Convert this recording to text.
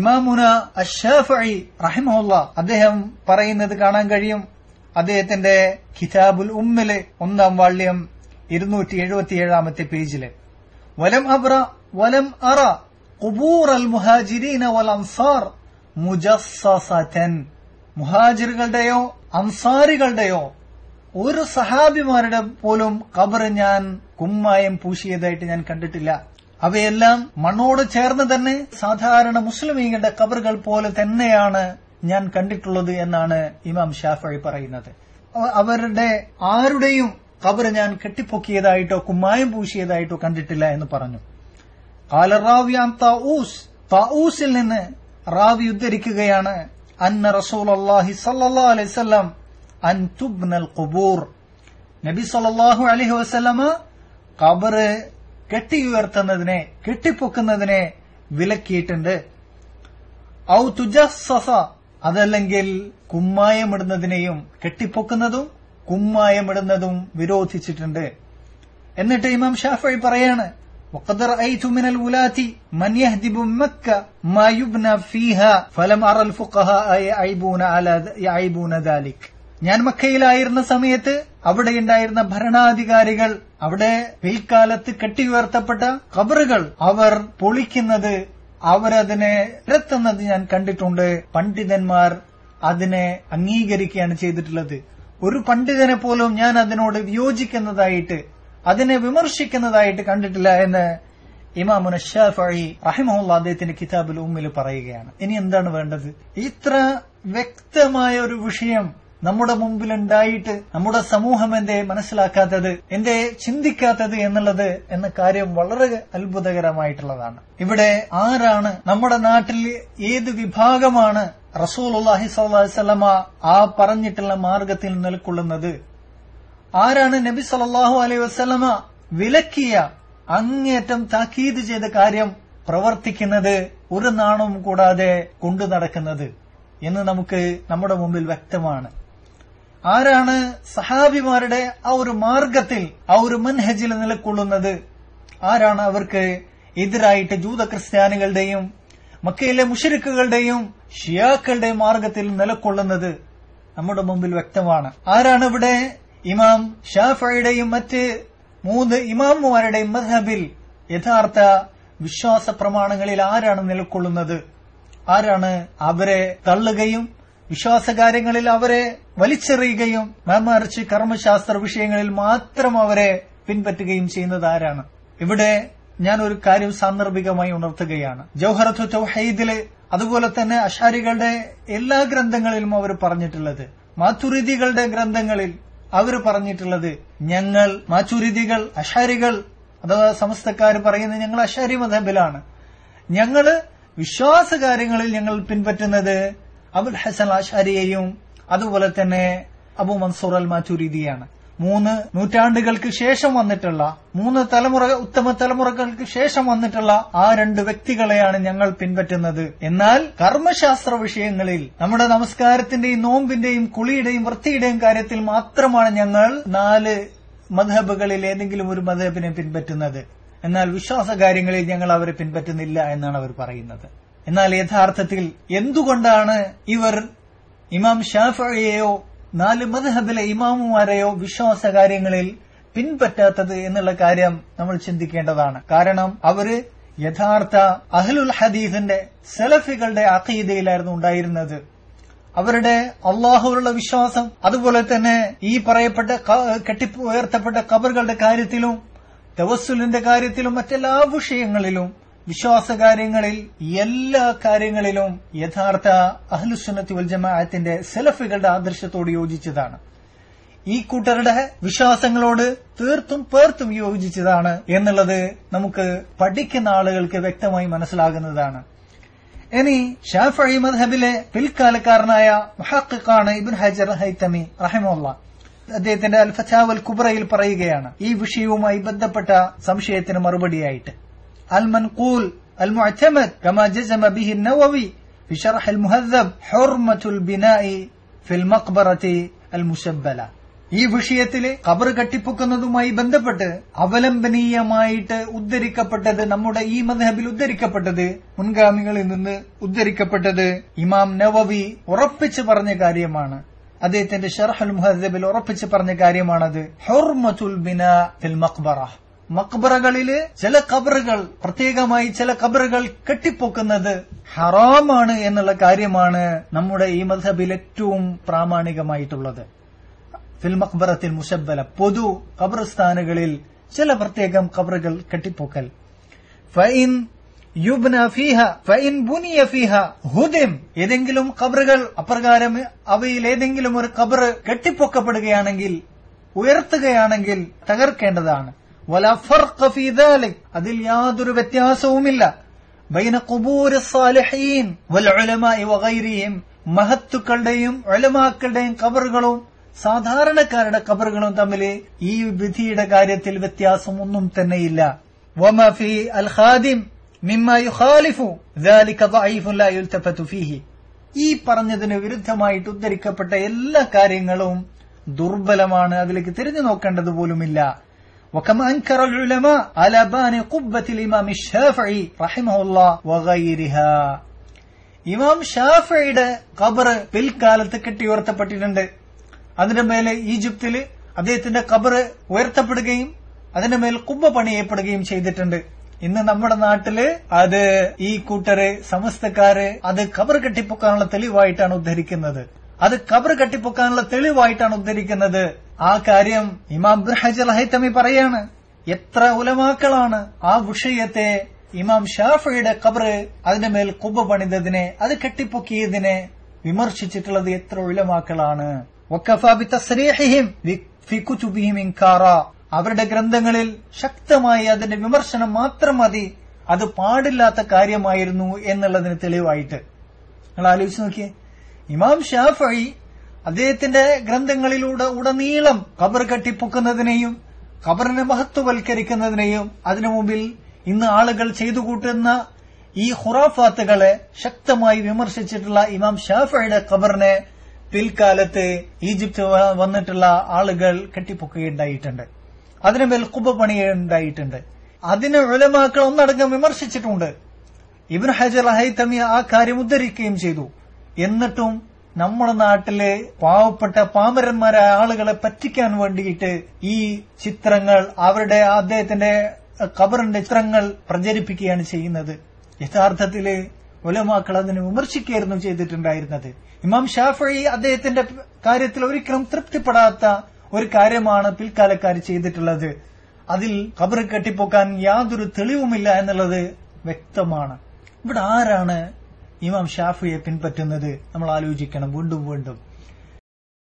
ഇമാമുന അഷാഫി റഹിമഹുല്ല അദ്ദേഹം പറയുന്നത് കാണാൻ കഴിയും അദ്ദേഹത്തിന്റെ കിതാബുൽ ഉമ്മില് ഒന്നാം വാള്യം ഇരുന്നൂറ്റി എഴുപത്തിയേഴാമത്തെ പേജില് വലം അബ്ര വലം അറ കുബൂർ അൽ മുഹാജിരീന വൽ അൻസാർ മുജസ്സസൻ മുഹാജിറുകളുടെയോ അൻസാരികളുടെയോ ഒരു സഹാബിമാരുടെ പോലും കബർ ഞാൻ കുമ്മായം പൂശിയതായിട്ട് ഞാൻ കണ്ടിട്ടില്ല അവയെല്ലാം മണ്ണോട് ചേർന്ന് തന്നെ സാധാരണ മുസ്ലിമീങ്ങളുടെ കബറുകൾ പോലെ തന്നെയാണ് ഞാൻ കണ്ടിട്ടുള്ളത് എന്നാണ് ഇമാം ഷാഫഴി പറയുന്നത് അവരുടെ ആരുടെയും കബറ് ഞാൻ കെട്ടിപ്പൊക്കിയതായിട്ടോ കുമ്മായം പൂശിയതായിട്ടോ കണ്ടിട്ടില്ല എന്ന് പറഞ്ഞു റാവ്യാം താവൂസ് താവൂസിൽ നിന്ന് റാവി ഉദ്ധരിക്കുകയാണ് അന്ന റസൂൽ അള്ളാഹി സല്ലാ അലൈവല്ലാം അൻ തുബ്നൽ കുബൂർ നബി സല്ലാഹു അലഹി വസ്ലമ കബറ് കെട്ടിയുയർത്തുന്നതിനെ കെട്ടിപ്പൊക്കുന്നതിനെ വിലക്കിയിട്ടുണ്ട് ഔ തുജസ്സസ അതല്ലെങ്കിൽ കുമ്മായമിടുന്നതിനെയും കെട്ടിപ്പൊക്കുന്നതും കുമ്മായമിടുന്നതും വിരോധിച്ചിട്ടുണ്ട് എന്നിട്ട് ഇമാം ഷാഫി പറയാണ് وقد رأيت من الولاة من ഞാൻ മക്കയിലായിരുന്ന സമയത്ത് അവിടെ ഉണ്ടായിരുന്ന ഭരണാധികാരികൾ അവിടെ പിൽക്കാലത്ത് കെട്ടിയുയർത്തപ്പെട്ട കബറുകൾ അവർ പൊളിക്കുന്നത് അവരതിനെ ഇരത്തുന്നത് ഞാൻ കണ്ടിട്ടുണ്ട് പണ്ഡിതന്മാർ അതിനെ അംഗീകരിക്കുകയാണ് ചെയ്തിട്ടുള്ളത് ഒരു പണ്ഡിതനെ പോലും ഞാൻ അതിനോട് വിയോജിക്കുന്നതായിട്ട് അതിനെ വിമർശിക്കുന്നതായിട്ട് കണ്ടിട്ടില്ല എന്ന് ഇമാമുന ഷാഫി റഹിമഹുല്ല അദ്ദേഹത്തിന്റെ കിതാബിൽ ഉമ്മിൽ പറയുകയാണ് ഇനി എന്താണ് വേണ്ടത് ഇത്ര വ്യക്തമായ ഒരു വിഷയം നമ്മുടെ മുമ്പിൽ ഉണ്ടായിട്ട് നമ്മുടെ സമൂഹം എന്തേ മനസ്സിലാക്കാത്തത് എന്റെ ചിന്തിക്കാത്തത് എന്നുള്ളത് എന്ന കാര്യം വളരെ അത്ഭുതകരമായിട്ടുള്ളതാണ് ഇവിടെ ആരാണ് നമ്മുടെ നാട്ടിൽ ഏത് വിഭാഗമാണ് റസൂൽ അള്ളാഹി സല്ലാസ്ലമ ആ പറഞ്ഞിട്ടുള്ള മാർഗത്തിൽ നിൽക്കൊള്ളുന്നത് ആരാണ് നബി സല്ലാഹു അലൈഹി വസ്ലമ വിലക്കിയ അങ്ങേറ്റം താക്കീത് ചെയ്ത കാര്യം പ്രവർത്തിക്കുന്നത് ഒരു നാണവും കൂടാതെ കൊണ്ടു നടക്കുന്നത് എന്ന് നമുക്ക് നമ്മുടെ മുമ്പിൽ വ്യക്തമാണ് ആരാണ് സഹാബിമാരുടെ ആ ഒരു മാർഗത്തിൽ ആ ഒരു മൻഹജിൽ നിലക്കൊള്ളുന്നത് ആരാണ് അവർക്ക് എതിരായിട്ട് ജൂത ക്രിസ്ത്യാനികളുടെയും മക്കയിലെ മുഷരിക്കുകളുടെയും ഷിയാക്കളുടെയും മാർഗത്തിൽ നിലക്കൊള്ളുന്നത് നമ്മുടെ മുമ്പിൽ വ്യക്തമാണ് ആരാണ് ഇവിടെ ഇമാം ഷാഫയുടെയും മറ്റ് മൂന്ന് ഇമാമുമാരുടെയും മദ്ഹബിൽ യഥാർത്ഥ വിശ്വാസ പ്രമാണങ്ങളിൽ ആരാണ് നിലക്കൊള്ളുന്നത് ആരാണ് അവരെ തള്ളുകയും വിശ്വാസകാര്യങ്ങളിൽ അവരെ വലിച്ചെറിയുകയും മറിച്ച് കർമ്മശാസ്ത്ര വിഷയങ്ങളിൽ മാത്രം അവരെ പിൻപറ്റുകയും ചെയ്യുന്നത് ആരാണ് ഇവിടെ ഞാൻ ഒരു കാര്യം സാന്ദർഭികമായി ഉണർത്തുകയാണ് ജൌഹറത്തു തൗഹീദില് അതുപോലെ തന്നെ അഷാരികളുടെ എല്ലാ ഗ്രന്ഥങ്ങളിലും അവർ പറഞ്ഞിട്ടുള്ളത് മാതുരിദികളുടെ ഗ്രന്ഥങ്ങളിൽ അവർ പറഞ്ഞിട്ടുള്ളത് ഞങ്ങൾ മാചുരിദികൾ അഷാരികൾ അഥവാ സമസ്തക്കാർ പറയുന്നത് ഞങ്ങൾ അഷാരി മതബിലാണ് ഞങ്ങള് വിശ്വാസകാര്യങ്ങളിൽ ഞങ്ങൾ പിൻപറ്റുന്നത് അബുൽ ഹസൻ ആശാരിയെയും അതുപോലെ തന്നെ അബു മൻസൂർ അൽ മാറ്റുരീദിയാണ് മൂന്ന് നൂറ്റാണ്ടുകൾക്ക് ശേഷം വന്നിട്ടുള്ള മൂന്ന് തലമുറ ഉത്തമ തലമുറകൾക്ക് ശേഷം വന്നിട്ടുള്ള ആ രണ്ട് വ്യക്തികളെയാണ് ഞങ്ങൾ പിൻപറ്റുന്നത് എന്നാൽ കർമ്മശാസ്ത്ര വിഷയങ്ങളിൽ നമ്മുടെ നമസ്കാരത്തിന്റെയും നോമ്പിന്റെയും കുളിയുടെയും വൃത്തിയുടെയും കാര്യത്തിൽ മാത്രമാണ് ഞങ്ങൾ നാല് മധബുകളിൽ ഏതെങ്കിലും ഒരു മധബിനെ പിൻപറ്റുന്നത് എന്നാൽ വിശ്വാസ കാര്യങ്ങളിൽ ഞങ്ങൾ അവരെ പിൻപറ്റുന്നില്ല എന്നാണ് അവർ പറയുന്നത് എന്നാൽ യഥാർത്ഥത്തിൽ എന്തുകൊണ്ടാണ് ഇവർ ഇമാം ഷാഫയെയോ നാല് മദ്ഹബിലെ ഇമാമുമാരെയോ വിശ്വാസ കാര്യങ്ങളിൽ പിൻപറ്റാത്തത് എന്നുള്ള കാര്യം നമ്മൾ ചിന്തിക്കേണ്ടതാണ് കാരണം അവര് യഥാർത്ഥ അഹ്ലുൽ ഹദീഫിന്റെ സെലഫികളുടെ അഖീദയിലായിരുന്നു ഉണ്ടായിരുന്നത് അവരുടെ അള്ളാഹുവിലുള്ള വിശ്വാസം അതുപോലെ തന്നെ ഈ പറയപ്പെട്ട ഉയർത്തപ്പെട്ട കബറുകളുടെ കാര്യത്തിലും തവസ്സുലിന്റെ കാര്യത്തിലും മറ്റെല്ലാ വിഷയങ്ങളിലും വിശ്വാസ കാര്യങ്ങളിൽ എല്ലാ കാര്യങ്ങളിലും യഥാർത്ഥ അഹ്ലുസുന്നത്തി വൽജമാഅത്തിന്റെ സെലഫുകളുടെ ആദർശത്തോട് യോജിച്ചതാണ് ഈ കൂട്ടരുടെ വിശ്വാസങ്ങളോട് തീർത്തും പേർത്തും യോജിച്ചതാണ് എന്നുള്ളത് നമുക്ക് പഠിക്കുന്ന ആളുകൾക്ക് വ്യക്തമായി മനസ്സിലാകുന്നതാണ് ഇനി ഷാഫഈ മദ്ഹബിലെ പിൽക്കാലക്കാരനായ മഹാഖാണ് ഇബിൻ ഹജർ ഹൈത്തമി റഹിമുള്ള അദ്ദേഹത്തിന്റെ അൽഫതാവൽ കുബ്രയിൽ പറയുകയാണ് ഈ വിഷയവുമായി ബന്ധപ്പെട്ട സംശയത്തിന് മറുപടിയായിട്ട് المنقول المعتمد كما جزم به النووي في شرح المهذب حرمة البناء في المقبرة المسبلة ഈ വിഷയത്തിലെ കബർ കട്ടിപ്പൊക്കുന്നതുമായി ബന്ധപ്പെട്ട് അവലംബനീയമായിട്ട് ഉദ്ധരിക്കപ്പെട്ടത് നമ്മുടെ ഈ മദ്ഹബിൽ ഉദ്ധരിക്കപ്പെട്ടത് മുൻഗാമികളിൽ നിന്ന് ഉദ്ധരിക്കപ്പെട്ടത് ഇമാം നവവി ഉറപ്പിച്ച് പറഞ്ഞ കാര്യമാണ് അദ്ദേഹത്തിന്റെ ഷർഹൽ മുഹദബിൽ ഉറപ്പിച്ച് പറഞ്ഞ കാര്യമാണത് ഹൊർമുൽ ബിന മക്ബറ മക്ബറകളില് ചില കബറുകൾ പ്രത്യേകമായി ചില കബറുകൾ കെട്ടിപ്പൊക്കുന്നത് ഹറാമാണ് എന്നുള്ള കാര്യമാണ് നമ്മുടെ ഈ മധബിൽ ഏറ്റവും പ്രാമാണികമായിട്ടുള്ളത് ഫിൽ മുഷബല പൊതു കബർസ്ഥാനുകളിൽ ചില പ്രത്യേകം കബറുകൾ കെട്ടിപ്പൊക്കൽ ഫൈൻ യുബ്ന ഫിഹ ഫൈൻ ബുനിയ ഫിഹ ഹുദിം ഏതെങ്കിലും കബറുകൾ അപ്രകാരം അവയിൽ ഏതെങ്കിലും ഒരു കബറ് കെട്ടിപ്പൊക്കപ്പെടുകയാണെങ്കിൽ ഉയർത്തുകയാണെങ്കിൽ തകർക്കേണ്ടതാണ് അതിൽ യാതൊരു വ്യത്യാസവുമില്ല ബൈന കുബൂർ സാലിഹീൻ വൽ ഉലമായി വകൈരിയും മഹത്തുക്കളുടെയും ഒലമാക്കളുടെയും കബറുകളും സാധാരണക്കാരുടെ കബറുകളും തമ്മിൽ ഈ വിധിയുടെ കാര്യത്തിൽ വ്യത്യാസം ഒന്നും തന്നെയില്ല വമഫി അൽ ഖാദിം ഈ പറഞ്ഞതിന് വിരുദ്ധമായിട്ട് ഉദ്ധരിക്കപ്പെട്ട എല്ലാ കാര്യങ്ങളും ദുർബലമാണ് അതിലേക്ക് തിരിഞ്ഞു നോക്കേണ്ടതുപോലുമില്ല പോലുമില്ല وكما أنكر العلماء على بان قبة الإمام الشافعي رحمه الله وغيرها ഇമാം ഷാഫയുടെ ഖബർ പിൽക്കാലത്ത് കെട്ടിയുയർത്തപ്പെട്ടിട്ടുണ്ട് അതിന്റെ മേലെ ഈജിപ്തിൽ അദ്ദേഹത്തിന്റെ ഖബർ ഉയർത്തപ്പെടുകയും അതിന്റെ മേൽ കുബ്ബ പണിയപ്പെടുകയും ചെയ്തിട്ടുണ്ട് ഇന്ന് നമ്മുടെ നാട്ടില് അത് ഈ കൂട്ടര് സമസ്തക്കാര് അത് ഖബർ കെട്ടിപ്പൊക്കാനുള്ള തെളിവായിട്ടാണ് ഉദ്ധരിക്കുന്നത് അത് ഖബർ കെട്ടിപ്പൊക്കാനുള്ള തെളിവായിട്ടാണ് ഉദ്ധരിക്കുന്നത് ആ കാര്യം ഇമാം ഹജർ ഹൈത്തമി പറയാണ് എത്ര ഉലമാക്കളാണ് ആ വിഷയത്തെ ഇമാം ഷാഫയുടെ കബറ് അതിന്റെ മേൽ കുബ പണിതതിനെ അത് കെട്ടിപ്പൊക്കിയതിനെ വിമർശിച്ചിട്ടുള്ളത് എത്ര ഉലമാക്കളാണ് അവരുടെ ഗ്രന്ഥങ്ങളിൽ ശക്തമായി അതിന്റെ വിമർശനം മാത്രം മതി അത് പാടില്ലാത്ത കാര്യമായിരുന്നു എന്നുള്ളതിന് തെളിവായിട്ട് നിങ്ങൾ ആലോചിച്ച് നോക്കിയേ ഇമാം ഷാഫി അദ്ദേഹത്തിന്റെ ഗ്രന്ഥങ്ങളിലൂടെ ഉടനീളം കബർ കെട്ടിപ്പൊക്കുന്നതിനെയും കബറിനെ മഹത്വവൽക്കരിക്കുന്നതിനെയും അതിനു മുമ്പിൽ ഇന്ന് ആളുകൾ ചെയ്തു കൂട്ടുന്ന ഈ ഹുറാഫാത്തുകളെ ശക്തമായി വിമർശിച്ചിട്ടുള്ള ഇമാം ഷാഫയുടെ കബറിനെ പിൽക്കാലത്ത് ഈജിപ്ത് വന്നിട്ടുള്ള ആളുകൾ കെട്ടിപ്പൊക്കുകയുണ്ടായിട്ടുണ്ട് അതിനുമേൽ കുബ പണിയുണ്ടായിട്ടുണ്ട് അതിന് ഉലമാക്കൾ ഒന്നടങ്കം വിമർശിച്ചിട്ടുണ്ട് ഇബിൻ ഹജർ ഹൈത്തമിയ ആ കാര്യം ഉദ്ധരിക്കുകയും ചെയ്തു എന്നിട്ടും നമ്മുടെ നാട്ടിലെ പാവപ്പെട്ട പാമരന്മാരായ ആളുകളെ പറ്റിക്കാൻ വേണ്ടിയിട്ട് ഈ ചിത്രങ്ങൾ അവരുടെ അദ്ദേഹത്തിന്റെ ഖബറിന്റെ ചിത്രങ്ങൾ പ്രചരിപ്പിക്കുകയാണ് ചെയ്യുന്നത് യഥാർത്ഥത്തില് ഒലമാക്കൾ അതിനെ വിമർശിക്കുകയായിരുന്നു ചെയ്തിട്ടുണ്ടായിരുന്നത് ഇമാം ഷാഫി അദ്ദേഹത്തിന്റെ കാര്യത്തിൽ ഒരിക്കലും തൃപ്തിപ്പെടാത്ത ഒരു കാര്യമാണ് പിൽക്കാലക്കാർ ചെയ്തിട്ടുള്ളത് അതിൽ ഖബർ കെട്ടിപ്പോക്കാൻ യാതൊരു തെളിവുമില്ല എന്നുള്ളത് വ്യക്തമാണ് ഇവിടെ ആരാണ് ഇമാം ഷാഫിയെ പിൻപറ്റുന്നത് നമ്മൾ ആലോചിക്കണം വീണ്ടും വീണ്ടും